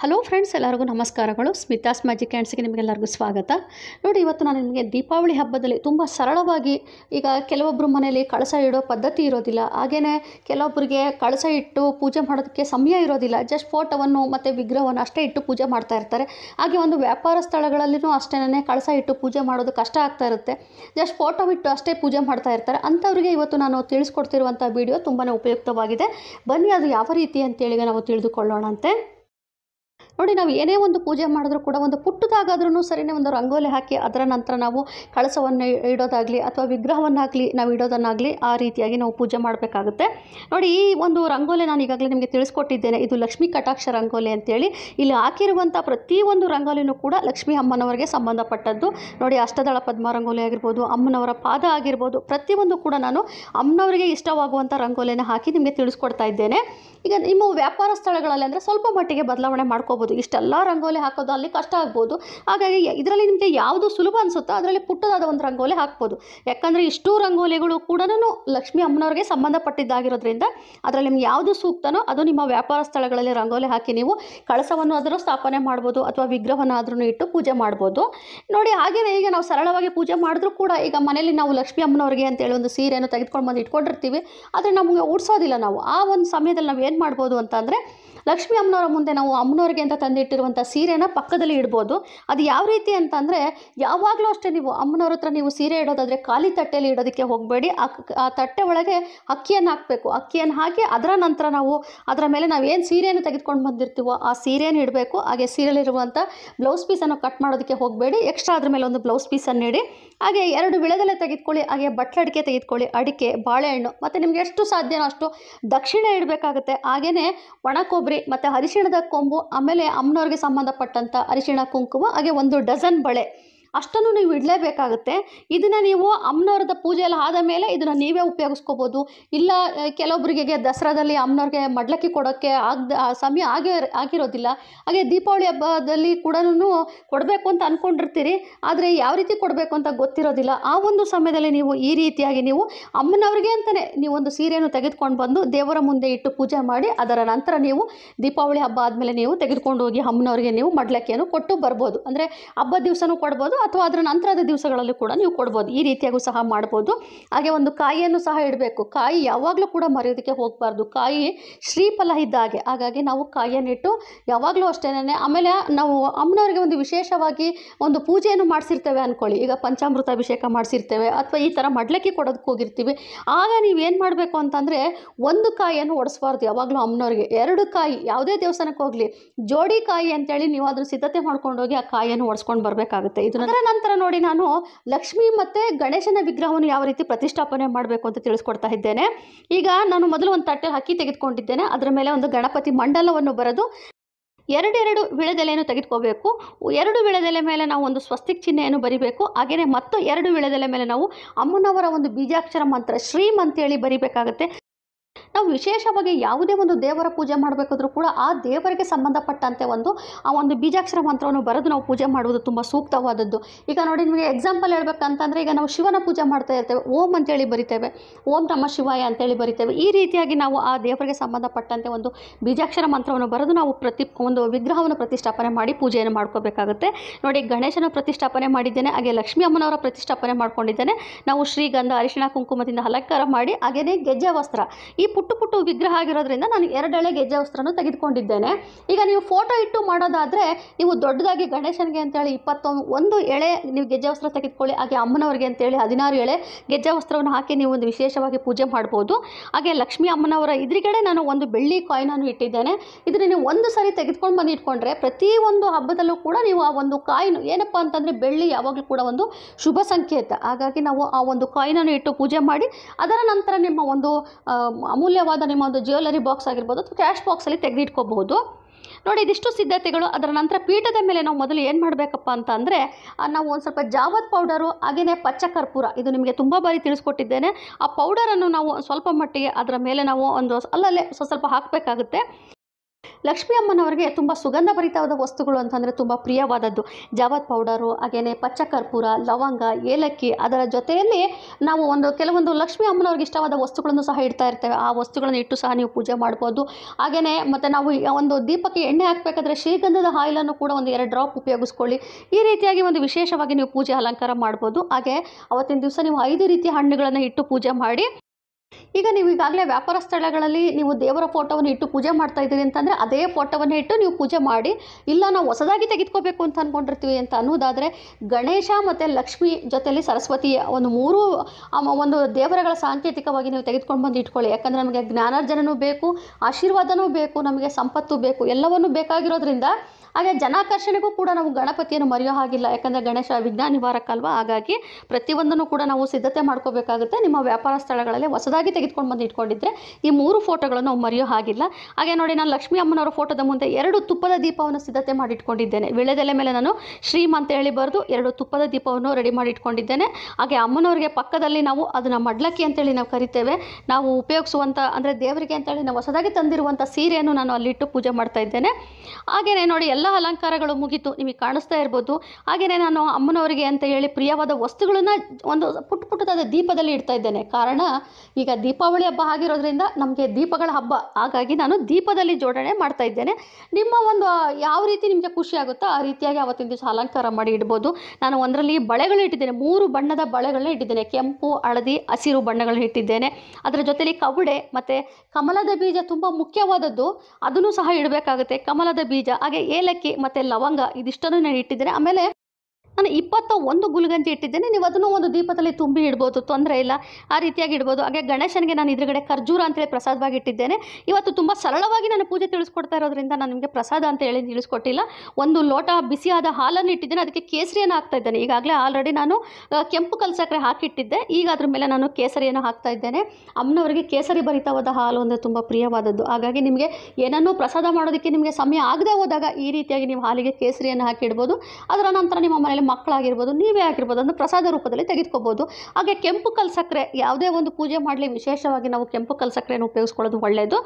hello friends ಎಲ್ಲರಿಗೂ ನಮಸ್ಕಾರಗಳು Smitha's magic ಆ್ಯಂಡ್ಸ್ಗೆ ನಿಮಗೆಲ್ಲರಿಗೂ ಸ್ವಾಗತ ನೋಡಿ ಇವತ್ತು ನಾನು ನಿಮಗೆ ದೀಪಾವಳಿ ಹಬ್ಬದಲ್ಲಿ ತುಂಬ ಸರಳವಾಗಿ ಈಗ ಕೆಲವೊಬ್ಬರು ಮನೆಯಲ್ಲಿ ಕಳಸ ಇಡೋ ಪದ್ಧತಿ ಇರೋದಿಲ್ಲ ಹಾಗೆಯೇ ಕೆಲವೊಬ್ಬರಿಗೆ ಕಳಸ ಇಟ್ಟು ಪೂಜೆ ಮಾಡೋದಕ್ಕೆ ಸಮಯ ಇರೋದಿಲ್ಲ ಜಸ್ಟ್ ಫೋಟೋವನ್ನು ಮತ್ತು ವಿಗ್ರಹವನ್ನು ಅಷ್ಟೇ ಇಟ್ಟು ಪೂಜೆ ಮಾಡ್ತಾ ಇರ್ತಾರೆ ಹಾಗೆ ಒಂದು ವ್ಯಾಪಾರ ಸ್ಥಳಗಳಲ್ಲಿಯೂ ಅಷ್ಟೇನೇ ಕಳಸ ಇಟ್ಟು ಪೂಜೆ ಮಾಡೋದು ಕಷ್ಟ ಆಗ್ತಾ ಇರುತ್ತೆ ಜಸ್ಟ್ ಫೋಟೋ ಇಟ್ಟು ಅಷ್ಟೇ ಪೂಜೆ ಮಾಡ್ತಾ ಇರ್ತಾರೆ ಅಂಥವ್ರಿಗೆ ಇವತ್ತು ನಾನು ತಿಳಿಸ್ಕೊಡ್ತಿರುವಂಥ ವಿಡಿಯೋ ತುಂಬಾ ಉಪಯುಕ್ತವಾಗಿದೆ ಬನ್ನಿ ಅದು ಯಾವ ರೀತಿ ಅಂತೇಳಿ ನಾವು ತಿಳಿದುಕೊಳ್ಳೋಣಂತೆ ನೋಡಿ ನಾವು ಏನೇ ಒಂದು ಪೂಜೆ ಮಾಡಿದ್ರೂ ಕೂಡ ಒಂದು ಪುಟ್ಟದಾಗಾದ್ರೂ ಸರಿಯೇ ಒಂದು ರಂಗೋಲಿ ಹಾಕಿ ಅದರ ನಂತರ ನಾವು ಕಳಸವನ್ನು ಇಡೋದಾಗಲಿ ಅಥವಾ ವಿಗ್ರಹವನ್ನಾಗಲಿ ನಾವು ಇಡೋದನ್ನಾಗಲಿ ಆ ರೀತಿಯಾಗಿ ನಾವು ಪೂಜೆ ಮಾಡಬೇಕಾಗುತ್ತೆ ನೋಡಿ ಈ ಒಂದು ರಂಗೋಲಿ ನಾನು ಈಗಾಗಲೇ ನಿಮಗೆ ತಿಳಿಸ್ಕೊಟ್ಟಿದ್ದೇನೆ ಇದು ಲಕ್ಷ್ಮೀ ಕಟಾಕ್ಷ ರಂಗೋಲಿ ಅಂತೇಳಿ ಇಲ್ಲಿ ಹಾಕಿರುವಂಥ ಪ್ರತಿಯೊಂದು ರಂಗೋಲಿನೂ ಕೂಡ ಲಕ್ಷ್ಮೀ ಅಮ್ಮನವರಿಗೆ ಸಂಬಂಧಪಟ್ಟದ್ದು ನೋಡಿ ಅಷ್ಟದಳ ಪದ್ಮ ರಂಗೋಲಿ ಆಗಿರ್ಬೋದು ಅಮ್ಮನವರ ಪಾದ ಆಗಿರ್ಬೋದು ಪ್ರತಿಯೊಂದು ಕೂಡ ನಾನು ಅಮ್ಮನವರಿಗೆ ಇಷ್ಟವಾಗುವಂಥ ರಂಗೋಲಿನ ಹಾಕಿ ನಿಮಗೆ ತಿಳಿಸ್ಕೊಡ್ತಾ ಇದ್ದೇನೆ ಈಗ ನಿಮ್ಮ ವ್ಯಾಪಾರ ಸ್ಥಳಗಳಲ್ಲಿ ಅಂದರೆ ಸ್ವಲ್ಪ ಮಟ್ಟಿಗೆ ಬದಲಾವಣೆ ಮಾಡ್ಕೋಬೋದು ಆಗ್ಬೋದು ಇಷ್ಟೆಲ್ಲ ರಂಗೋಲಿ ಹಾಕೋದು ಅಲ್ಲಿ ಕಷ್ಟ ಆಗ್ಬೋದು ಹಾಗಾಗಿ ಇದರಲ್ಲಿ ನಿಮಗೆ ಯಾವುದು ಸುಲಭ ಅನಿಸುತ್ತೋ ಅದರಲ್ಲಿ ಪುಟ್ಟದಾದ ಒಂದು ರಂಗೋಲಿ ಹಾಕ್ಬೋದು ಯಾಕಂದರೆ ಇಷ್ಟು ರಂಗೋಲಿಗಳು ಕೂಡ ಲಕ್ಷ್ಮೀ ಅಮ್ಮನವ್ರಿಗೆ ಸಂಬಂಧಪಟ್ಟಿದ್ದಾಗಿರೋದ್ರಿಂದ ಅದರಲ್ಲಿ ನಿಮ್ಗೆ ಯಾವುದು ಸೂಕ್ತನೋ ಅದು ನಿಮ್ಮ ವ್ಯಾಪಾರ ಸ್ಥಳಗಳಲ್ಲಿ ರಂಗೋಲಿ ಹಾಕಿ ನೀವು ಕಳಸವನ್ನು ಆದರೂ ಸ್ಥಾಪನೆ ಮಾಡ್ಬೋದು ಅಥವಾ ವಿಗ್ರಹವನ್ನಾದ್ರೂ ಇಟ್ಟು ಪೂಜೆ ಮಾಡ್ಬೋದು ನೋಡಿ ಹಾಗೆಯೇ ಈಗ ನಾವು ಸರಳವಾಗಿ ಪೂಜೆ ಮಾಡಿದ್ರೂ ಕೂಡ ಈಗ ಮನೆಯಲ್ಲಿ ನಾವು ಲಕ್ಷ್ಮೀ ಅಮ್ಮನವ್ರಿಗೆ ಅಂತೇಳಿ ಒಂದು ಸೀರೆಯನ್ನು ತೆಗೆದುಕೊಂಡು ಬಂದು ಇಟ್ಕೊಂಡಿರ್ತೀವಿ ಆದರೆ ನಮಗೆ ಉಡ್ಸೋದಿಲ್ಲ ನಾವು ಆ ಒಂದು ಸಮಯದಲ್ಲಿ ನಾವು ಏನು ಮಾಡ್ಬೋದು ಅಂತಂದರೆ ಲಕ್ಷ್ಮಿ ಅಮ್ಮನವರ ಮುಂದೆ ನಾವು ಅಮ್ಮನವ್ರಿಗೆ ಅಂತ ತಂದಿಟ್ಟಿರುವಂಥ ಸೀರೆನ ಪಕ್ಕದಲ್ಲಿ ಇಡ್ಬೋದು ಅದು ಯಾವ ರೀತಿ ಅಂತಂದರೆ ಯಾವಾಗಲೂ ಅಷ್ಟೇ ನೀವು ಅಮ್ಮನವ್ರ ಹತ್ರ ನೀವು ಸೀರೆ ಇಡೋದಾದರೆ ಖಾಲಿ ತಟ್ಟೆಯಲ್ಲಿ ಇಡೋದಕ್ಕೆ ಹೋಗಬೇಡಿ ಆ ತಟ್ಟೆ ಒಳಗೆ ಅಕ್ಕಿಯನ್ನು ಹಾಕಬೇಕು ಅಕ್ಕಿಯನ್ನು ಹಾಕಿ ಅದರ ನಂತರ ನಾವು ಅದರ ಮೇಲೆ ನಾವು ಏನು ಸೀರೆಯನ್ನು ತೆಗೆದುಕೊಂಡು ಬಂದಿರ್ತೀವೋ ಆ ಸೀರೆಯನ್ನು ಇಡಬೇಕು ಹಾಗೆ ಸೀರೆಯಲ್ಲಿರುವಂಥ ಬ್ಲೌಸ್ ಪೀಸನ್ನು ಕಟ್ ಮಾಡೋದಕ್ಕೆ ಹೋಗಬೇಡಿ ಎಕ್ಸ್ಟ್ರಾ ಅದ್ರ ಮೇಲೆ ಒಂದು ಬ್ಲೌಸ್ ಪೀಸನ್ನು ಇಡಿ ಹಾಗೆ ಎರಡು ವಿಳೆದಲ್ಲೇ ತೆಗೆದುಕೊಳ್ಳಿ ಹಾಗೆ ಬಟ್ಲ ಅಡಿಕೆ ತೆಗೆದುಕೊಳ್ಳಿ ಅಡಿಕೆ ಬಾಳೆಹಣ್ಣು ಮತ್ತು ನಿಮಗೆ ಎಷ್ಟು ಸಾಧ್ಯನೋ ಅಷ್ಟು ದಕ್ಷಿಣ ಇಡಬೇಕಾಗುತ್ತೆ ಹಾಗೆಯೇ ಒಣ ಕೊಬ್ಬರಿ ಮತ್ತು ಅರಿಶಿಣದ ಕೊಂಬು ಆಮೇಲೆ ಅಮ್ಮನವ್ರಿಗೆ ಸಂಬಂಧಪಟ್ಟಂಥ ಅರಿಶಿಣ ಕುಂಕುಮ ಹಾಗೆ ಒಂದು ಡಜನ್ ಬಳೆ ಅಷ್ಟನ್ನು ನೀವು ಇಡಲೇಬೇಕಾಗುತ್ತೆ ಇದನ್ನು ನೀವು ಅಮ್ಮನವ್ರದ ಪೂಜೆ ಎಲ್ಲ ಆದ ಮೇಲೆ ಇದನ್ನು ನೀವೇ ಉಪಯೋಗಿಸ್ಕೋಬೋದು ಇಲ್ಲ ಕೆಲವೊಬ್ಬರಿಗೆ ದಸರಾದಲ್ಲಿ ಅಮ್ಮನವ್ರಿಗೆ ಮಡ್ಲಕ್ಕಿ ಕೊಡೋಕ್ಕೆ ಆಗದ ಸಮಯ ಆಗಿ ಆಗಿರೋದಿಲ್ಲ ಹಾಗೆ ದೀಪಾವಳಿ ಹಬ್ಬದಲ್ಲಿ ಕೂಡ ಕೊಡಬೇಕು ಅಂತ ಅಂದ್ಕೊಂಡಿರ್ತೀರಿ ಆದರೆ ಯಾವ ರೀತಿ ಕೊಡಬೇಕು ಅಂತ ಗೊತ್ತಿರೋದಿಲ್ಲ ಆ ಒಂದು ಸಮಯದಲ್ಲಿ ನೀವು ಈ ರೀತಿಯಾಗಿ ನೀವು ಅಮ್ಮನವ್ರಿಗೆ ಅಂತಲೇ ನೀವೊಂದು ಸೀರೆಯನ್ನು ತೆಗೆದುಕೊಂಡು ಬಂದು ದೇವರ ಮುಂದೆ ಇಟ್ಟು ಪೂಜೆ ಮಾಡಿ ಅದರ ನಂತರ ನೀವು ದೀಪಾವಳಿ ಹಬ್ಬ ಆದಮೇಲೆ ನೀವು ತೆಗೆದುಕೊಂಡು ಹೋಗಿ ಅಮ್ಮನವ್ರಿಗೆ ನೀವು ಮಡ್ಲಕ್ಕಿಯನ್ನು ಕೊಟ್ಟು ಬರ್ಬೋದು ಅಂದರೆ ಹಬ್ಬದ ದಿವಸನೂ ಕೊಡ್ಬೋದು ಅಥವಾ ಅದರ ನಂತರದ ದಿವಸಗಳಲ್ಲೂ ಕೂಡ ನೀವು ಕೊಡ್ಬೋದು ಈ ರೀತಿಯಾಗೂ ಸಹ ಮಾಡ್ಬೋದು ಹಾಗೆ ಒಂದು ಕಾಯಿಯನ್ನು ಸಹ ಇಡಬೇಕು ಕಾಯಿ ಯಾವಾಗಲೂ ಕೂಡ ಮರೆಯೋದಕ್ಕೆ ಹೋಗಬಾರ್ದು ಕಾಯಿ ಶ್ರೀಫಲ ಇದ್ದ ಹಾಗೆ ಹಾಗಾಗಿ ನಾವು ಕಾಯಿಯನ್ನಿಟ್ಟು ಯಾವಾಗಲೂ ಅಷ್ಟೇ ಆಮೇಲೆ ನಾವು ಅಮ್ಮನವ್ರಿಗೆ ಒಂದು ವಿಶೇಷವಾಗಿ ಒಂದು ಪೂಜೆಯನ್ನು ಮಾಡಿಸಿರ್ತೇವೆ ಅಂದ್ಕೊಳ್ಳಿ ಈಗ ಪಂಚಾಮೃತ ಅಭಿಷೇಕ ಮಾಡಿಸಿರ್ತೇವೆ ಅಥವಾ ಈ ಥರ ಮಡ್ಲಕ್ಕಿ ಕೊಡೋದಕ್ಕೆ ಹೋಗಿರ್ತೀವಿ ಆಗ ನೀವೇನು ಮಾಡಬೇಕು ಅಂತಂದರೆ ಒಂದು ಕಾಯಿಯನ್ನು ಒಡಿಸ್ಬಾರ್ದು ಯಾವಾಗಲೂ ಅಮ್ಮನವ್ರಿಗೆ ಎರಡು ಕಾಯಿ ಯಾವುದೇ ದೇವಸ್ಥಾನಕ್ಕೆ ಹೋಗಲಿ ಜೋಡಿ ಕಾಯಿ ಅಂತೇಳಿ ನೀವು ಅದನ್ನು ಸಿದ್ಧತೆ ಮಾಡ್ಕೊಂಡು ಹೋಗಿ ಆ ಕಾಯಿಯನ್ನು ಓಡಿಸ್ಕೊಂಡು ಬರಬೇಕಾಗುತ್ತೆ ಇದನ್ನು ಅದರ ನಂತರ ನೋಡಿ ನಾನು ಲಕ್ಷ್ಮಿ ಮತ್ತು ಗಣೇಶನ ವಿಗ್ರಹವನ್ನು ಯಾವ ರೀತಿ ಪ್ರತಿಷ್ಠಾಪನೆ ಮಾಡಬೇಕು ಅಂತ ತಿಳಿಸ್ಕೊಡ್ತಾ ಇದ್ದೇನೆ ಈಗ ನಾನು ಮೊದಲು ಒಂದು ತಟ್ಟೆ ಹಕ್ಕಿ ತೆಗೆದುಕೊಂಡಿದ್ದೇನೆ ಅದರ ಮೇಲೆ ಒಂದು ಗಣಪತಿ ಮಂಡಲವನ್ನು ಬರೆದು ಎರಡೆರಡು ವಿಳೆದೆಲೆಯನ್ನು ತೆಗೆದುಕೋಬೇಕು ಎರಡು ವಿಳೆದೆಲೆ ಮೇಲೆ ನಾವು ಒಂದು ಸ್ವಸ್ತಿಕ್ ಚಿಹ್ನೆಯನ್ನು ಬರಿಬೇಕು ಹಾಗೆಯೇ ಮತ್ತು ಎರಡು ವಿಳೆದೆಲೆ ಮೇಲೆ ನಾವು ಅಮ್ಮನವರ ಒಂದು ಬೀಜಾಕ್ಷರ ಮಂತ್ರ ಶ್ರೀಮ್ ಅಂತೇಳಿ ಬರಿಬೇಕಾಗತ್ತೆ ನಾವು ವಿಶೇಷವಾಗಿ ಯಾವುದೇ ಒಂದು ದೇವರ ಪೂಜೆ ಮಾಡಬೇಕಾದ್ರೂ ಕೂಡ ಆ ದೇವರಿಗೆ ಸಂಬಂಧಪಟ್ಟಂತೆ ಒಂದು ಆ ಒಂದು ಬೀಜಾಕ್ಷರ ಮಂತ್ರವನ್ನು ಬರೆದು ನಾವು ಪೂಜೆ ಮಾಡುವುದು ತುಂಬ ಸೂಕ್ತವಾದದ್ದು ಈಗ ನೋಡಿ ನಿಮಗೆ ಎಕ್ಸಾಂಪಲ್ ಹೇಳ್ಬೇಕಂತಂದರೆ ಈಗ ನಾವು ಶಿವನ ಪೂಜೆ ಮಾಡ್ತಾ ಇರ್ತೇವೆ ಓಂ ಅಂತೇಳಿ ಬರಿತೇವೆ ಓಂ ನಮ್ಮ ಶಿವಾಯ ಅಂತೇಳಿ ಬರಿತೇವೆ ಈ ರೀತಿಯಾಗಿ ನಾವು ಆ ದೇವರಿಗೆ ಸಂಬಂಧಪಟ್ಟಂತೆ ಒಂದು ಬೀಜಾಕ್ಷರ ಮಂತ್ರವನ್ನು ಬರೆದು ನಾವು ಪ್ರತಿ ಒಂದು ವಿಗ್ರಹವನ್ನು ಪ್ರತಿಷ್ಠಾಪನೆ ಮಾಡಿ ಪೂಜೆಯನ್ನು ಮಾಡ್ಕೋಬೇಕಾಗುತ್ತೆ ನೋಡಿ ಗಣೇಶನ ಪ್ರತಿಷ್ಠಾಪನೆ ಮಾಡಿದ್ದೇನೆ ಹಾಗೆ ಲಕ್ಷ್ಮೀ ಅಮ್ಮನವರ ಪ್ರತಿಷ್ಠಾಪನೆ ಮಾಡ್ಕೊಂಡಿದ್ದೇನೆ ನಾವು ಶ್ರೀಗಂಧ ಅರಿಶಿಣ ಕುಂಕುಮದಿಂದ ಅಲಂಕಾರ ಮಾಡಿ ಹಾಗೆಯೇ ಗೆಜ್ಜೆ ವಸ್ತ್ರ ಈ ಪುಟ್ಟ ಪುಟ್ಟು ಪುಟ್ಟು ವಿಗ್ರಹ ಆಗಿರೋದ್ರಿಂದ ನಾನು ಎರಡೆಳೆ ಗೆಜ್ಜೆ ತೆಗೆದುಕೊಂಡಿದ್ದೇನೆ ಈಗ ನೀವು ಫೋಟೋ ಇಟ್ಟು ಮಾಡೋದಾದರೆ ನೀವು ದೊಡ್ಡದಾಗಿ ಗಣೇಶನಿಗೆ ಅಂತೇಳಿ ಇಪ್ಪತ್ತೊಂದು ಒಂದು ಎಳೆ ನೀವು ಗೆಜ್ಜೆ ವಸ್ತ್ರ ತೆಗೆದುಕೊಳ್ಳಿ ಹಾಗೆ ಅಮ್ಮನವ್ರಿಗೆ ಅಂತೇಳಿ ಹದಿನಾರು ಎಳೆ ಗೆಜ್ಜೆ ವಸ್ತ್ರವನ್ನು ಹಾಕಿ ನೀವು ಒಂದು ವಿಶೇಷವಾಗಿ ಪೂಜೆ ಮಾಡ್ಬೋದು ಹಾಗೆ ಲಕ್ಷ್ಮೀ ಅಮ್ಮನವರ ಇದ್ರಿಗಡೆ ನಾನು ಒಂದು ಬೆಳ್ಳಿ ಕಾಯಿನನ್ನು ಇಟ್ಟಿದ್ದೇನೆ ಇದನ್ನು ನೀವು ಒಂದು ಸಾರಿ ತೆಗೆದುಕೊಂಡು ಬಂದು ಇಟ್ಕೊಂಡ್ರೆ ಪ್ರತಿಯೊಂದು ಹಬ್ಬದಲ್ಲೂ ಕೂಡ ನೀವು ಆ ಒಂದು ಕಾಯಿನ್ ಏನಪ್ಪ ಅಂತಂದರೆ ಬೆಳ್ಳಿ ಯಾವಾಗಲೂ ಕೂಡ ಒಂದು ಶುಭ ಸಂಕೇತ ಹಾಗಾಗಿ ನಾವು ಆ ಒಂದು ಕಾಯಿನನ್ನು ಇಟ್ಟು ಪೂಜೆ ಮಾಡಿ ಅದರ ನಂತರ ನಿಮ್ಮ ಒಂದು ಅಮೂಲ್ಯವಾದ ನಿಮ್ಮ ಒಂದು ಜ್ಯುವೆಲರಿ ಬಾಕ್ಸ್ ಆಗಿರ್ಬೋದು ಅಥವಾ ಕ್ಯಾಶ್ ಬಾಕ್ಸಲ್ಲಿ ತೆಗೆದಿಟ್ಕೋಬಹುದು ನೋಡಿ ಇದಿಷ್ಟು ಸಿದ್ಧತೆಗಳು ಅದರ ನಂತರ ಪೀಠದ ಮೇಲೆ ನಾವು ಮೊದಲು ಏನು ಮಾಡಬೇಕಪ್ಪ ಅಂತ ಅಂದರೆ ನಾವು ಒಂದು ಸ್ವಲ್ಪ ಜಾವತ್ ಪೌಡರು ಹಾಗೆಯೇ ಪಚ್ಚ ಕರ್ಪೂರ ಇದು ನಿಮಗೆ ತುಂಬ ಬಾರಿ ತಿಳಿಸ್ಕೊಟ್ಟಿದ್ದೇನೆ ಆ ಪೌಡರನ್ನು ನಾವು ಸ್ವಲ್ಪ ಮಟ್ಟಿಗೆ ಅದರ ಮೇಲೆ ನಾವು ಒಂದು ಅಲ್ಲಲ್ಲೇ ಸ್ವಲ್ಪ ಸ್ವಲ್ಪ ಹಾಕಬೇಕಾಗುತ್ತೆ ಲಕ್ಷ್ಮೀ ಅಮ್ಮನವರಿಗೆ ತುಂಬ ಸುಗಂಧ ಭರಿತವಾದ ವಸ್ತುಗಳು ಅಂತಂದರೆ ತುಂಬ ಪ್ರಿಯವಾದದ್ದು ಜಾವತ್ ಪೌಡರು ಹಾಗೆಯೇ ಪಚ್ಚ ಕರ್ಪೂರ ಲವಂಗ ಏಲಕ್ಕಿ ಅದರ ಜೊತೆಯಲ್ಲಿ ನಾವು ಒಂದು ಕೆಲವೊಂದು ಲಕ್ಷ್ಮೀ ಅಮ್ಮನವ್ರಿಗೆ ಇಷ್ಟವಾದ ವಸ್ತುಗಳನ್ನು ಸಹ ಇಡ್ತಾ ಇರ್ತೇವೆ ಆ ವಸ್ತುಗಳನ್ನು ಇಟ್ಟು ಸಹ ನೀವು ಪೂಜೆ ಮಾಡ್ಬೋದು ಹಾಗೆಯೇ ಮತ್ತು ನಾವು ಒಂದು ದೀಪಕ್ಕೆ ಎಣ್ಣೆ ಹಾಕಬೇಕಾದ್ರೆ ಶ್ರೀಗಂಧದ ಆಯಿಲನ್ನು ಕೂಡ ಒಂದು ಎರಡು ಡ್ರಾಪ್ ಉಪಯೋಗಿಸ್ಕೊಳ್ಳಿ ಈ ರೀತಿಯಾಗಿ ಒಂದು ವಿಶೇಷವಾಗಿ ನೀವು ಪೂಜೆ ಅಲಂಕಾರ ಮಾಡ್ಬೋದು ಹಾಗೆ ಅವತ್ತಿನ ದಿವಸ ನೀವು ಐದು ರೀತಿಯ ಹಣ್ಣುಗಳನ್ನು ಇಟ್ಟು ಪೂಜೆ ಮಾಡಿ ಈಗ ನೀವು ಈಗಾಗಲೇ ವ್ಯಾಪಾರ ಸ್ಥಳಗಳಲ್ಲಿ ನೀವು ದೇವರ ಫೋಟೋವನ್ನು ಇಟ್ಟು ಪೂಜೆ ಮಾಡ್ತಾ ಇದ್ದೀರಿ ಅಂತಂದರೆ ಅದೇ ಫೋಟೋವನ್ನು ಇಟ್ಟು ನೀವು ಪೂಜೆ ಮಾಡಿ ಇಲ್ಲ ನಾವು ಹೊಸದಾಗಿ ತೆಗೆದುಕೋಬೇಕು ಅಂತ ಅಂದ್ಕೊಂಡಿರ್ತೀವಿ ಅಂತ ಅನ್ನೋದಾದರೆ ಗಣೇಶ ಮತ್ತು ಲಕ್ಷ್ಮಿ ಜೊತೆಯಲ್ಲಿ ಸರಸ್ವತಿ ಒಂದು ಮೂರು ಒಂದು ದೇವರಗಳ ಸಾಂಕೇತಿಕವಾಗಿ ನೀವು ತೆಗೆದುಕೊಂಡು ಬಂದು ಇಟ್ಕೊಳ್ಳಿ ಯಾಕಂದರೆ ನಮಗೆ ಜ್ಞಾನಾರ್ಜನೂ ಬೇಕು ಆಶೀರ್ವಾದನೂ ಬೇಕು ನಮಗೆ ಸಂಪತ್ತು ಬೇಕು ಎಲ್ಲವನ್ನೂ ಬೇಕಾಗಿರೋದ್ರಿಂದ ಹಾಗೆ ಜನಾಕರ್ಷಣೆಗೂ ಕೂಡ ನಾವು ಗಣಪತಿಯನ್ನು ಮರೆಯೋ ಹಾಗಿಲ್ಲ ಯಾಕಂದರೆ ಗಣೇಶ ವಿಜ್ಞಾನ ನಿವಾರಕ ಅಲ್ವಾ ಹಾಗಾಗಿ ಪ್ರತಿಯೊಂದನ್ನು ಕೂಡ ನಾವು ಸಿದ್ಧತೆ ಮಾಡ್ಕೋಬೇಕಾಗುತ್ತೆ ನಿಮ್ಮ ವ್ಯಾಪಾರ ಸ್ಥಳಗಳಲ್ಲಿ ಹೊಸದಾಗಿ ತೆಗೆದುಕೊಂಡು ಬಂದು ಇಟ್ಕೊಂಡಿದ್ರೆ ಈ ಮೂರು ಫೋಟೋಗಳನ್ನು ನಾವು ಮರೆಯೋ ಹಾಗಿಲ್ಲ ಹಾಗೆ ನೋಡಿ ನಾನು ಲಕ್ಷ್ಮೀ ಅಮ್ಮನವರ ಫೋಟೋದ ಮುಂದೆ ಎರಡು ತುಪ್ಪದ ದೀಪವನ್ನು ಸಿದ್ಧತೆ ಮಾಡಿ ಇಟ್ಕೊಂಡಿದ್ದೇನೆ ವಿಳೆದೆಲೆ ಮೇಲೆ ನಾನು ಶ್ರೀಮ್ ಅಂತ ಹೇಳಿ ಬರೆದು ಎರಡು ತುಪ್ಪದ ದೀಪವನ್ನು ರೆಡಿ ಮಾಡಿ ಇಟ್ಕೊಂಡಿದ್ದೇನೆ ಹಾಗೆ ಅಮ್ಮನವರಿಗೆ ಪಕ್ಕದಲ್ಲಿ ನಾವು ಅದನ್ನು ಮಡ್ಲಕ್ಕಿ ಅಂತೇಳಿ ನಾವು ಕರಿತೇವೆ ನಾವು ಉಪಯೋಗಿಸುವಂಥ ಅಂದರೆ ದೇವರಿಗೆ ಅಂತೇಳಿ ನಾವು ಹೊಸದಾಗಿ ತಂದಿರುವಂಥ ಸೀರೆಯನ್ನು ನಾನು ಅಲ್ಲಿಟ್ಟು ಪೂಜೆ ಮಾಡ್ತಾ ಇದ್ದೇನೆ ಹಾಗೆಯೇ ನೋಡಿ ಎಲ್ಲ ಅಲಂಕಾರಗಳು ಮುಗೀತು ನಿಮಗೆ ಕಾಣಿಸ್ತಾ ಇರ್ಬೋದು ಹಾಗೆಯೇ ನಾನು ಅಮ್ಮನವರಿಗೆ ಅಂತ ಹೇಳಿ ಪ್ರಿಯವಾದ ವಸ್ತುಗಳನ್ನು ಒಂದು ಪುಟ್ಟ ಪುಟ್ಟದಾದ ದೀಪದಲ್ಲಿ ಇಡ್ತಾ ಇದ್ದೇನೆ ಕಾರಣ ಈಗ ದೀಪಾವಳಿ ಹಬ್ಬ ಆಗಿರೋದ್ರಿಂದ ನಮಗೆ ದೀಪಗಳ ಹಬ್ಬ ಹಾಗಾಗಿ ನಾನು ದೀಪದಲ್ಲಿ ಜೋಡಣೆ ಮಾಡ್ತಾ ಇದ್ದೇನೆ ನಿಮ್ಮ ಒಂದು ಯಾವ ರೀತಿ ನಿಮಗೆ ಖುಷಿ ಆಗುತ್ತೋ ಆ ರೀತಿಯಾಗಿ ಅವತ್ತಿನ ದಿವಸ ಅಲಂಕಾರ ಮಾಡಿ ಇಡ್ಬೋದು ನಾನು ಒಂದರಲ್ಲಿ ಬಳೆಗಳು ಇಟ್ಟಿದ್ದೇನೆ ಮೂರು ಬಣ್ಣದ ಬಳೆಗಳನ್ನ ಇಟ್ಟಿದ್ದೇನೆ ಕೆಂಪು ಹಳದಿ ಹಸಿರು ಬಣ್ಣಗಳನ್ನ ಇಟ್ಟಿದ್ದೇನೆ ಅದರ ಜೊತೆಲಿ ಕವಡೆ ಮತ್ತು ಕಮಲದ ಬೀಜ ತುಂಬ ಮುಖ್ಯವಾದದ್ದು ಅದನ್ನು ಸಹ ಇಡಬೇಕಾಗುತ್ತೆ ಕಮಲದ ಬೀಜ ಹಾಗೆ ಏಲ ಏಲಕ್ಕಿ ಮತ್ತೆ ಲವಂಗ ಇದಿಷ್ಟನ್ನು ನಾನು ಇಟ್ಟಿದ್ದೇನೆ ಆಮೇಲೆ ನಾನು ಇಪ್ಪತ್ತ ಒಂದು ಗುಲ್ಗಂಜಿ ಇಟ್ಟಿದ್ದೇನೆ ನೀವು ಅದನ್ನು ಒಂದು ದೀಪದಲ್ಲಿ ತುಂಬಿ ಇಡ್ಬೋದು ತೊಂದರೆ ಇಲ್ಲ ಆ ರೀತಿಯಾಗಿ ಇಡ್ಬೋದು ಹಾಗೆ ಗಣೇಶನಿಗೆ ನಾನು ಇದ್ರಗಡೆ ಖರ್ಜೂರ ಅಂತೇಳಿ ಪ್ರಸಾದವಾಗಿ ಇಟ್ಟಿದ್ದೇನೆ ಇವತ್ತು ತುಂಬ ಸರಳವಾಗಿ ನಾನು ಪೂಜೆ ತಿಳಿಸ್ಕೊಡ್ತಾ ಇರೋದ್ರಿಂದ ನಾನು ನಿಮಗೆ ಪ್ರಸಾದ ಅಂತ ಹೇಳಿ ತಿಳಿಸ್ಕೊಟ್ಟಿಲ್ಲ ಒಂದು ಲೋಟ ಬಿಸಿಯಾದ ಹಾಲನ್ನು ಇಟ್ಟಿದ್ದೇನೆ ಅದಕ್ಕೆ ಕೇಸರಿಯನ್ನು ಹಾಕ್ತಾ ಇದ್ದೇನೆ ಈಗಾಗಲೇ ಆಲ್ರೆಡಿ ನಾನು ಕೆಂಪು ಕಲಸಕರೆ ಹಾಕಿಟ್ಟಿದ್ದೆ ಈಗ ಅದ್ರ ಮೇಲೆ ನಾನು ಕೇಸರಿಯನ್ನು ಹಾಕ್ತಾ ಇದ್ದೇನೆ ಅಮ್ಮನವರಿಗೆ ಕೇಸರಿ ಭರಿತವಾದ ಹಾಲು ಅಂದರೆ ತುಂಬ ಪ್ರಿಯವಾದದ್ದು ಹಾಗಾಗಿ ನಿಮಗೆ ಏನನ್ನೂ ಪ್ರಸಾದ ಮಾಡೋದಕ್ಕೆ ನಿಮಗೆ ಸಮಯ ಆಗದೆ ಹೋದಾಗ ಈ ರೀತಿಯಾಗಿ ನೀವು ಹಾಲಿಗೆ ಕೇಸರಿಯನ್ನು ಹಾಕಿಡ್ಬೋದು ಅದರ ನಂತರ ನಿಮ್ಮ ಮನೇಲಿ ಮಕ್ಕಳಾಗಿರ್ಬೋದು ನೀವೇ ಆಗಿರ್ಬೋದು ಅದನ್ನು ಪ್ರಸಾದ ರೂಪದಲ್ಲಿ ತೆಗೆದುಕೋಬೋದು ಹಾಗೆ ಕೆಂಪು ಕಲ್ ಸಕ್ಕರೆ ಯಾವುದೇ ಒಂದು ಪೂಜೆ ಮಾಡಲಿ ವಿಶೇಷವಾಗಿ ನಾವು ಕೆಂಪು ಕಲ್ ಸಕ್ಕರೆಯನ್ನು ಉಪಯೋಗಿಸ್ಕೊಳ್ಳೋದು ಒಳ್ಳೆಯದು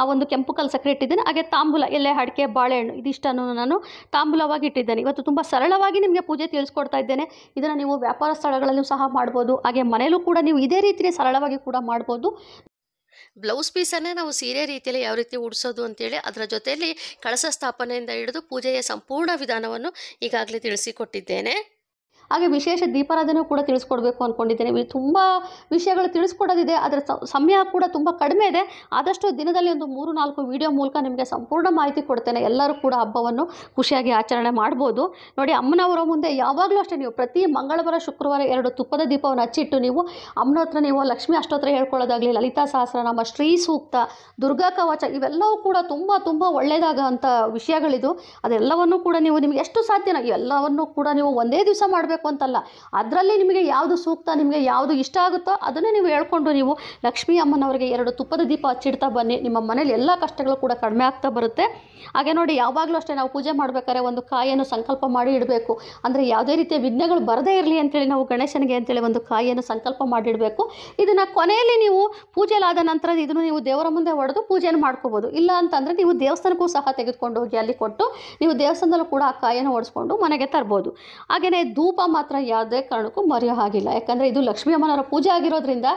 ಆ ಒಂದು ಕೆಂಪು ಕಲ್ ಸಕ್ಕರೆ ಇಟ್ಟಿದ್ದೀನಿ ಹಾಗೆ ತಾಂಬೂಲ ಎಲೆ ಅಡಿಕೆ ಬಾಳೆಹಣ್ಣು ಇದಿಷ್ಟನ್ನು ನಾನು ತಾಂಬೂಲವಾಗಿ ಇಟ್ಟಿದ್ದೇನೆ ಇವತ್ತು ತುಂಬ ಸರಳವಾಗಿ ನಿಮಗೆ ಪೂಜೆ ತಿಳಿಸ್ಕೊಡ್ತಾ ಇದ್ದೇನೆ ಇದನ್ನು ನೀವು ವ್ಯಾಪಾರ ಸ್ಥಳಗಳಲ್ಲೂ ಸಹ ಮಾಡ್ಬೋದು ಹಾಗೆ ಮನೆಯಲ್ಲೂ ಕೂಡ ನೀವು ಇದೇ ರೀತಿಯೇ ಸರಳವಾಗಿ ಕೂಡ ಮಾಡ್ಬೋದು ಬ್ಲೌಸ್ ಪೀಸನ್ನೇ ನಾವು ಸೀರೆ ರೀತಿಯಲ್ಲಿ ಯಾವ ರೀತಿ ಉಡಿಸೋದು ಅಂತೇಳಿ ಅದರ ಜೊತೆಯಲ್ಲಿ ಕಳಸ ಸ್ಥಾಪನೆಯಿಂದ ಹಿಡಿದು ಪೂಜೆಯ ಸಂಪೂರ್ಣ ವಿಧಾನವನ್ನು ಈಗಾಗಲೇ ತಿಳಿಸಿಕೊಟ್ಟಿದ್ದೇನೆ ಹಾಗೆ ವಿಶೇಷ ದೀಪಾರಾಧನೆ ಕೂಡ ತಿಳಿಸ್ಕೊಡ್ಬೇಕು ಅಂದ್ಕೊಂಡಿದ್ದೇನೆ ತುಂಬ ವಿಷಯಗಳು ತಿಳಿಸ್ಕೊಡೋದಿದೆ ಅದರ ಸಮಯ ಕೂಡ ತುಂಬ ಕಡಿಮೆ ಇದೆ ಆದಷ್ಟು ದಿನದಲ್ಲಿ ಒಂದು ಮೂರು ನಾಲ್ಕು ವಿಡಿಯೋ ಮೂಲಕ ನಿಮಗೆ ಸಂಪೂರ್ಣ ಮಾಹಿತಿ ಕೊಡ್ತೇನೆ ಎಲ್ಲರೂ ಕೂಡ ಹಬ್ಬವನ್ನು ಖುಷಿಯಾಗಿ ಆಚರಣೆ ಮಾಡ್ಬೋದು ನೋಡಿ ಅಮ್ಮನವರ ಮುಂದೆ ಯಾವಾಗಲೂ ಅಷ್ಟೇ ನೀವು ಪ್ರತಿ ಮಂಗಳವಾರ ಶುಕ್ರವಾರ ಎರಡು ತುಪ್ಪದ ದೀಪವನ್ನು ಹಚ್ಚಿಟ್ಟು ನೀವು ಅಮ್ಮನ ಹತ್ರ ನೀವು ಲಕ್ಷ್ಮಿ ಅಷ್ಟೋತ್ರ ಹೇಳ್ಕೊಳ್ಳೋದಾಗಲಿ ಲಲಿತಾ ಸಹಸ್ರನಾಮ ಶ್ರೀ ಸೂಕ್ತ ದುರ್ಗಾ ಕವಚ ಇವೆಲ್ಲವೂ ಕೂಡ ತುಂಬ ತುಂಬ ಒಳ್ಳೆಯದಾಗಂಥ ವಿಷಯಗಳಿದು ಅದೆಲ್ಲವನ್ನು ಕೂಡ ನೀವು ನಿಮಗೆ ಎಷ್ಟು ಸಾಧ್ಯನ ಎಲ್ಲವನ್ನು ಕೂಡ ನೀವು ಒಂದೇ ದಿವಸ ಮಾಡಬೇಕು ಮಾಡಬೇಕು ಅಂತಲ್ಲ ಅದರಲ್ಲಿ ನಿಮಗೆ ಯಾವುದು ಸೂಕ್ತ ನಿಮಗೆ ಯಾವುದು ಇಷ್ಟ ಆಗುತ್ತೋ ಅದನ್ನೇ ನೀವು ಹೇಳ್ಕೊಂಡು ನೀವು ಲಕ್ಷ್ಮೀ ಅಮ್ಮನವರಿಗೆ ಎರಡು ತುಪ್ಪದ ದೀಪ ಹಚ್ಚಿಡ್ತಾ ಬನ್ನಿ ನಿಮ್ಮ ಮನೇಲಿ ಎಲ್ಲ ಕಷ್ಟಗಳು ಕೂಡ ಕಡಿಮೆ ಆಗ್ತಾ ಬರುತ್ತೆ ಹಾಗೆ ನೋಡಿ ಯಾವಾಗಲೂ ಅಷ್ಟೇ ನಾವು ಪೂಜೆ ಮಾಡಬೇಕಾದ್ರೆ ಒಂದು ಕಾಯನ್ನು ಸಂಕಲ್ಪ ಮಾಡಿ ಇಡಬೇಕು ಅಂದರೆ ಯಾವುದೇ ರೀತಿಯ ವಿಘ್ನಗಳು ಬರದೇ ಇರಲಿ ಅಂತೇಳಿ ನಾವು ಗಣೇಶನಿಗೆ ಅಂತೇಳಿ ಒಂದು ಕಾಯಿಯನ್ನು ಸಂಕಲ್ಪ ಮಾಡಿಡಬೇಕು ಇದನ್ನು ಕೊನೆಯಲ್ಲಿ ನೀವು ಪೂಜೆಲಾದ ನಂತರ ಇದನ್ನು ನೀವು ದೇವರ ಮುಂದೆ ಹೊಡೆದು ಪೂಜೆಯನ್ನು ಮಾಡ್ಕೋಬೋದು ಇಲ್ಲ ಅಂತಂದರೆ ನೀವು ದೇವಸ್ಥಾನಕ್ಕೂ ಸಹ ತೆಗೆದುಕೊಂಡು ಹೋಗಿ ಅಲ್ಲಿ ಕೊಟ್ಟು ನೀವು ದೇವಸ್ಥಾನದಲ್ಲೂ ಕೂಡ ಆ ಕಾಯನ್ನು ಓಡಿಸ್ಕೊಂಡು ಮನೆಗೆ ತರ್ಬೋದು ಹಾಗೆಯೇ ಧೂಪ ಮಾತ್ರ ಯಾವುದೇ ಕಾರಣಕ್ಕೂ ಮರೆಯೋ ಹಾಗಿಲ್ಲ ಯಾಕಂದರೆ ಇದು ಲಕ್ಷ್ಮೀ ಅಮ್ಮನವರ ಪೂಜೆ ಆಗಿರೋದ್ರಿಂದ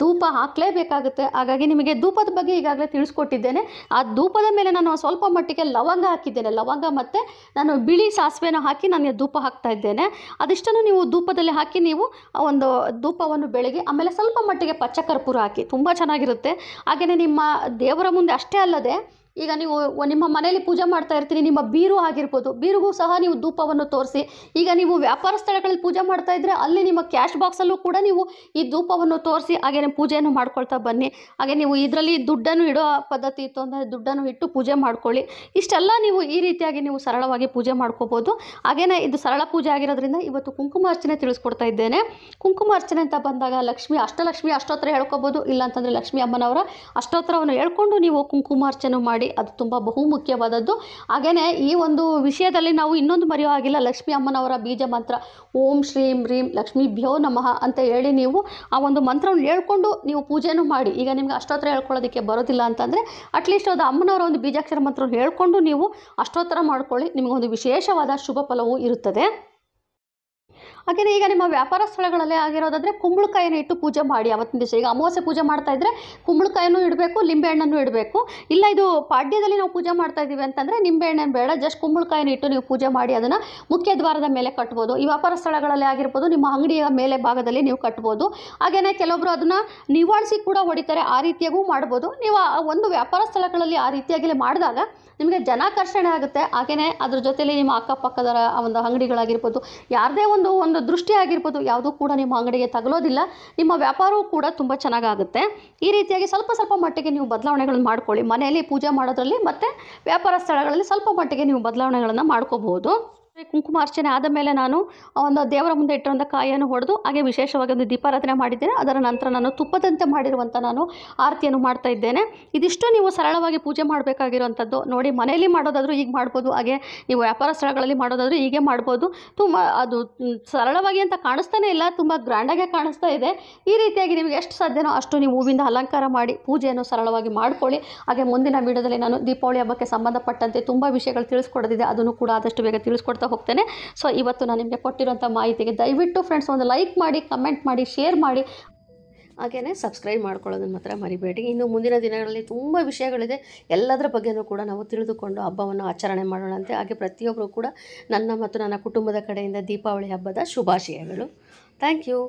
ಧೂಪ ಹಾಕಲೇಬೇಕಾಗುತ್ತೆ ಹಾಗಾಗಿ ನಿಮಗೆ ಧೂಪದ ಬಗ್ಗೆ ಈಗಾಗಲೇ ತಿಳಿಸ್ಕೊಟ್ಟಿದ್ದೇನೆ ಆ ಧೂಪದ ಮೇಲೆ ನಾನು ಸ್ವಲ್ಪ ಮಟ್ಟಿಗೆ ಲವಂಗ ಹಾಕಿದ್ದೇನೆ ಲವಂಗ ಮತ್ತು ನಾನು ಬಿಳಿ ಸಾಸಿವೆನ ಹಾಕಿ ನಾನು ಧೂಪ ಹಾಕ್ತಾ ಇದ್ದೇನೆ ಅದಿಷ್ಟನ್ನು ನೀವು ಧೂಪದಲ್ಲಿ ಹಾಕಿ ನೀವು ಒಂದು ಧೂಪವನ್ನು ಬೆಳಗ್ಗೆ ಆಮೇಲೆ ಸ್ವಲ್ಪ ಮಟ್ಟಿಗೆ ಪಚ್ಚ ಕರ್ಪೂರ ಹಾಕಿ ತುಂಬ ಚೆನ್ನಾಗಿರುತ್ತೆ ಹಾಗೆಯೇ ನಿಮ್ಮ ದೇವರ ಮುಂದೆ ಅಷ್ಟೇ ಅಲ್ಲದೆ ಈಗ ನೀವು ನಿಮ್ಮ ಮನೆಯಲ್ಲಿ ಪೂಜೆ ಮಾಡ್ತಾ ಇರ್ತೀನಿ ನಿಮ್ಮ ಬೀರು ಆಗಿರ್ಬೋದು ಬೀರಿಗೂ ಸಹ ನೀವು ಧೂಪವನ್ನು ತೋರಿಸಿ ಈಗ ನೀವು ವ್ಯಾಪಾರ ಸ್ಥಳಗಳಲ್ಲಿ ಪೂಜೆ ಮಾಡ್ತಾ ಇದ್ದರೆ ಅಲ್ಲಿ ನಿಮ್ಮ ಕ್ಯಾಶ್ ಬಾಕ್ಸಲ್ಲೂ ಕೂಡ ನೀವು ಈ ಧೂಪವನ್ನು ತೋರಿಸಿ ಹಾಗೆಯೇ ಪೂಜೆಯನ್ನು ಮಾಡ್ಕೊಳ್ತಾ ಬನ್ನಿ ಹಾಗೆ ನೀವು ಇದರಲ್ಲಿ ದುಡ್ಡನ್ನು ಇಡೋ ಪದ್ಧತಿ ಇತ್ತು ಅಂದರೆ ದುಡ್ಡನ್ನು ಇಟ್ಟು ಪೂಜೆ ಮಾಡ್ಕೊಳ್ಳಿ ಇಷ್ಟೆಲ್ಲ ನೀವು ಈ ರೀತಿಯಾಗಿ ನೀವು ಸರಳವಾಗಿ ಪೂಜೆ ಮಾಡ್ಕೋಬೋದು ಹಾಗೆಯೇ ಇದು ಸರಳ ಪೂಜೆ ಆಗಿರೋದ್ರಿಂದ ಇವತ್ತು ಕುಂಕುಮಾರ್ಚನೆ ತಿಳಿಸ್ಕೊಡ್ತಾ ಇದ್ದೇನೆ ಕುಂಕುಮಾರ್ಚನೆ ಅಂತ ಬಂದಾಗ ಲಕ್ಷ್ಮಿ ಅಷ್ಟಲಕ್ಷ್ಮಿ ಅಷ್ಟೋತ್ತರ ಹೇಳ್ಕೊಬೋದು ಇಲ್ಲಾಂತಂದರೆ ಲಕ್ಷ್ಮಿ ಅಮ್ಮನವರ ಅಷ್ಟೋತ್ತರವನ್ನು ಹೇಳ್ಕೊಂಡು ನೀವು ಕುಂಕುಮಾರ್ಚನೆ ಮಾಡಿ ಮಾಡಿ ಅದು ತುಂಬ ಬಹುಮುಖ್ಯವಾದದ್ದು ಹಾಗೆಯೇ ಈ ಒಂದು ವಿಷಯದಲ್ಲಿ ನಾವು ಇನ್ನೊಂದು ಮರೆಯೋ ಆಗಿಲ್ಲ ಲಕ್ಷ್ಮೀ ಅಮ್ಮನವರ ಬೀಜ ಮಂತ್ರ ಓಂ ಶ್ರೀಂ ರೀಂ ಲಕ್ಷ್ಮೀ ಭ್ಯೋ ನಮಃ ಅಂತ ಹೇಳಿ ನೀವು ಆ ಒಂದು ಮಂತ್ರವನ್ನು ಹೇಳ್ಕೊಂಡು ನೀವು ಪೂಜೆನೂ ಮಾಡಿ ಈಗ ನಿಮ್ಗೆ ಅಷ್ಟೋತ್ತರ ಹೇಳ್ಕೊಳ್ಳೋದಕ್ಕೆ ಬರೋದಿಲ್ಲ ಅಂತಂದರೆ ಅಟ್ಲೀಸ್ಟ್ ಅದು ಅಮ್ಮನವರ ಒಂದು ಬೀಜಾಕ್ಷರ ಮಂತ್ರವನ್ನು ಹೇಳ್ಕೊಂಡು ನೀವು ಅಷ್ಟೋತ್ತರ ಮಾಡ್ಕೊಳ್ಳಿ ನಿಮಗೊಂದು ವಿಶೇಷವಾದ ಶುಭ ಫಲವೂ ಇರುತ್ತದೆ ಹಾಗೆಯೇ ಈಗ ನಿಮ್ಮ ವ್ಯಾಪಾರ ಸ್ಥಳಗಳಲ್ಲಿ ಆಗಿರೋದಾದರೆ ಕುಂಬಳಕಾಯಿನ ಇಟ್ಟು ಪೂಜೆ ಮಾಡಿ ಅವತ್ತಿನ ದಿವಸ ಈಗ ಅಮಾವಾಸ್ಯೆ ಪೂಜೆ ಮಾಡ್ತಾ ಇದ್ದರೆ ಕುಂಬಳಕಾಯಿನೂ ಇಡಬೇಕು ಲಿಂಬೆಹಣ್ಣನ್ನು ಇಡಬೇಕು ಇಲ್ಲ ಇದು ಪಾಡ್ಯದಲ್ಲಿ ನಾವು ಪೂಜೆ ಮಾಡ್ತಾ ಇದ್ದೀವಿ ಅಂತಂದರೆ ನಿಂಬೆಹಣ್ಣನ್ನು ಬೇಡ ಜಸ್ಟ್ ಕುಂಬಳಕಾಯಿನ ಇಟ್ಟು ನೀವು ಪೂಜೆ ಮಾಡಿ ಅದನ್ನು ಮುಖ್ಯ ದ್ವಾರದ ಮೇಲೆ ಕಟ್ಬೋದು ಈ ವ್ಯಾಪಾರ ಸ್ಥಳಗಳಲ್ಲಿ ಆಗಿರ್ಬೋದು ನಿಮ್ಮ ಅಂಗಡಿಯ ಮೇಲೆ ಭಾಗದಲ್ಲಿ ನೀವು ಕಟ್ಬೋದು ಹಾಗೆಯೇ ಕೆಲವೊಬ್ಬರು ಅದನ್ನು ನಿವಾಳಿಸಿ ಕೂಡ ಹೊಡಿತಾರೆ ಆ ರೀತಿಯಾಗೂ ಮಾಡ್ಬೋದು ನೀವು ಒಂದು ವ್ಯಾಪಾರ ಸ್ಥಳಗಳಲ್ಲಿ ಆ ರೀತಿಯಾಗಿಲೇ ಮಾಡಿದಾಗ ನಿಮಗೆ ಜನಾಕರ್ಷಣೆ ಆಗುತ್ತೆ ಹಾಗೆಯೇ ಅದ್ರ ಜೊತೆಯಲ್ಲಿ ನಿಮ್ಮ ಅಕ್ಕಪಕ್ಕದ ಒಂದು ಅಂಗಡಿಗಳಾಗಿರ್ಬೋದು ಯಾರದೇ ಒಂದು ಒಂದು ದೃಷ್ಟಿ ಆಗಿರ್ಬೋದು ಯಾವುದೂ ಕೂಡ ನಿಮ್ಮ ಅಂಗಡಿಗೆ ತಗಲೋದಿಲ್ಲ ನಿಮ್ಮ ವ್ಯಾಪಾರವೂ ಕೂಡ ತುಂಬ ಚೆನ್ನಾಗಾಗುತ್ತೆ ಈ ರೀತಿಯಾಗಿ ಸ್ವಲ್ಪ ಸ್ವಲ್ಪ ಮಟ್ಟಿಗೆ ನೀವು ಬದಲಾವಣೆಗಳನ್ನು ಮಾಡ್ಕೊಳ್ಳಿ ಮನೆಯಲ್ಲಿ ಪೂಜೆ ಮಾಡೋದ್ರಲ್ಲಿ ಮತ್ತು ವ್ಯಾಪಾರ ಸ್ಥಳಗಳಲ್ಲಿ ಸ್ವಲ್ಪ ಮಟ್ಟಿಗೆ ನೀವು ಬದಲಾವಣೆಗಳನ್ನು ಮಾಡ್ಕೋಬಹುದು ಕುಂಕುಮಾರ್ಚನೆ ಆದ ಮೇಲೆ ನಾನು ಒಂದು ದೇವರ ಮುಂದೆ ಇಟ್ಟಿರುವಂಥ ಕಾಯಿಯನ್ನು ಹೊಡೆದು ಹಾಗೆ ವಿಶೇಷವಾಗಿ ಒಂದು ದೀಪಾರಾಧನೆ ಮಾಡಿದ್ದೇನೆ ಅದರ ನಂತರ ನಾನು ತುಪ್ಪದಂತೆ ಮಾಡಿರುವಂಥ ನಾನು ಆರತಿಯನ್ನು ಮಾಡ್ತಾ ಇದ್ದೇನೆ ಇದಿಷ್ಟು ನೀವು ಸರಳವಾಗಿ ಪೂಜೆ ಮಾಡಬೇಕಾಗಿರುವಂಥದ್ದು ನೋಡಿ ಮನೆಯಲ್ಲಿ ಮಾಡೋದಾದರೂ ಈಗ ಮಾಡ್ಬೋದು ಹಾಗೆ ನೀವು ವ್ಯಾಪಾರ ಸ್ಥಳಗಳಲ್ಲಿ ಮಾಡೋದಾದರೂ ಹೀಗೆ ಮಾಡ್ಬೋದು ತುಂಬ ಅದು ಸರಳವಾಗಿ ಅಂತ ಕಾಣಿಸ್ತಾನೆ ಇಲ್ಲ ತುಂಬ ಗ್ರ್ಯಾಂಡಾಗೆ ಕಾಣಿಸ್ತಾ ಇದೆ ಈ ರೀತಿಯಾಗಿ ನಿಮಗೆ ಎಷ್ಟು ಸಾಧ್ಯನೋ ಅಷ್ಟು ನೀವು ಹೂವಿಂದ ಅಲಂಕಾರ ಮಾಡಿ ಪೂಜೆಯನ್ನು ಸರಳವಾಗಿ ಮಾಡ್ಕೊಳ್ಳಿ ಹಾಗೆ ಮುಂದಿನ ವಿಡಿಯೋದಲ್ಲಿ ನಾನು ದೀಪಾವಳಿ ಹಬ್ಬಕ್ಕೆ ಸಂಬಂಧಪಟ್ಟಂತೆ ತುಂಬ ವಿಷಯಗಳು ತಿಳಿಸ್ಕೊಡೋದಿದೆ ಅದನ್ನು ಕೂಡ ಆದಷ್ಟು ಬೇಗ ತಿಳಿಸ್ಕೊಡ್ತಾ ಹೋಗ್ತೇನೆ ಸೊ ಇವತ್ತು ನಾನು ನಿಮಗೆ ಕೊಟ್ಟಿರೋಂಥ ಮಾಹಿತಿಗೆ ದಯವಿಟ್ಟು ಫ್ರೆಂಡ್ಸ್ ಒಂದು ಲೈಕ್ ಮಾಡಿ ಕಮೆಂಟ್ ಮಾಡಿ ಶೇರ್ ಮಾಡಿ ಹಾಗೆಯೇ ಸಬ್ಸ್ಕ್ರೈಬ್ ಮಾಡ್ಕೊಳ್ಳೋದನ್ನು ಮಾತ್ರ ಮರಿಬೇಡಿ ಇನ್ನು ಮುಂದಿನ ದಿನಗಳಲ್ಲಿ ತುಂಬ ವಿಷಯಗಳಿದೆ ಎಲ್ಲದರ ಬಗ್ಗೆಯೂ ಕೂಡ ನಾವು ತಿಳಿದುಕೊಂಡು ಹಬ್ಬವನ್ನು ಆಚರಣೆ ಮಾಡೋಣಂತೆ ಹಾಗೆ ಪ್ರತಿಯೊಬ್ಬರು ಕೂಡ ನನ್ನ ಮತ್ತು ನನ್ನ ಕುಟುಂಬದ ಕಡೆಯಿಂದ ದೀಪಾವಳಿ ಹಬ್ಬದ ಶುಭಾಶಯಗಳು ಥ್ಯಾಂಕ್ ಯು